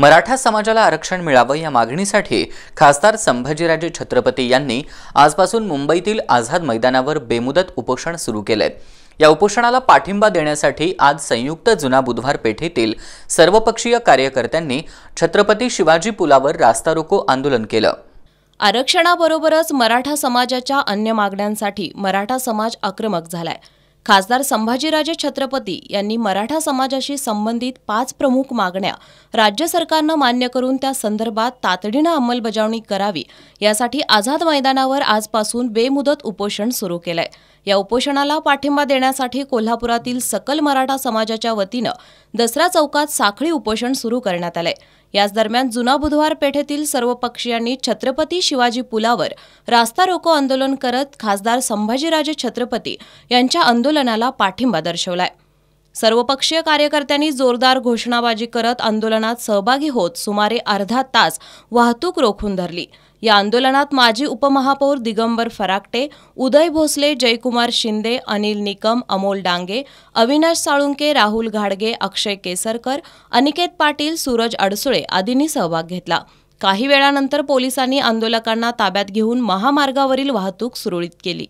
मराठा समाजाला आरक्षण मिळावं या मागणीसाठी खासदार संभाजीराजे छत्रपती यांनी आजपासून मुंबईतील आझाद मैदानावर बेमुदत उपोषण सुरू केलंय या उपोषणाला पाठिंबा देण्यासाठी आज संयुक्त जुना बुधवार पेठेतील सर्वपक्षीय कार्यकर्त्यांनी छत्रपती शिवाजी पुलावर रास्ता रोको आंदोलन केलं आरक्षणाबरोबरच मराठा समाजाच्या अन्य मागण्यांसाठी मराठा समाज आक्रमक झालाय खासदार संभाजीराजे छत्रपती यांनी मराठा समाजाशी संबंधित पाच प्रमुख मागण्या राज्य सरकारनं मान्य करून त्या संदर्भात तातडीनं अंमलबजावणी करावी यासाठी आझाद मैदानावर आजपासून बेमुदत उपोषण सुरू केलंय या उपोषणाला पाठिंबा देण्यासाठी कोल्हापुरातील सकल मराठा समाजाच्या वतीनं दसरा चौकात साखळी उपोषण सुरू करण्यात आलंय याच दरम्यान जुना बुधवार पेठेतील सर्व पक्षीयांनी छत्रपती शिवाजी पुलावर रास्ता रोको आंदोलन करत खासदार संभाजीराजे छत्रपती यांच्या आंदोलनाला पाठिंबा दर्शवलाय सर्वपक्षीय कार्यकर्त्यांनी जोरदार घोषणाबाजी करत आंदोलनात सहभागी होत सुमारे अर्धा तास वाहतूक रोखून धरली या आंदोलनात माजी उपमहापौर दिगंबर फराकटे उदय भोसले जयकुमार शिंदे अनिल निकम अमोल डांगे अविनाश साळुंके राहुल घाडगे अक्षय केसरकर अनिकेत पाटील सूरज अडसुळे आदींनी सहभाग घेतला काही वेळानंतर पोलिसांनी आंदोलकांना ताब्यात घेऊन महामार्गावरील वाहतूक सुरळीत केली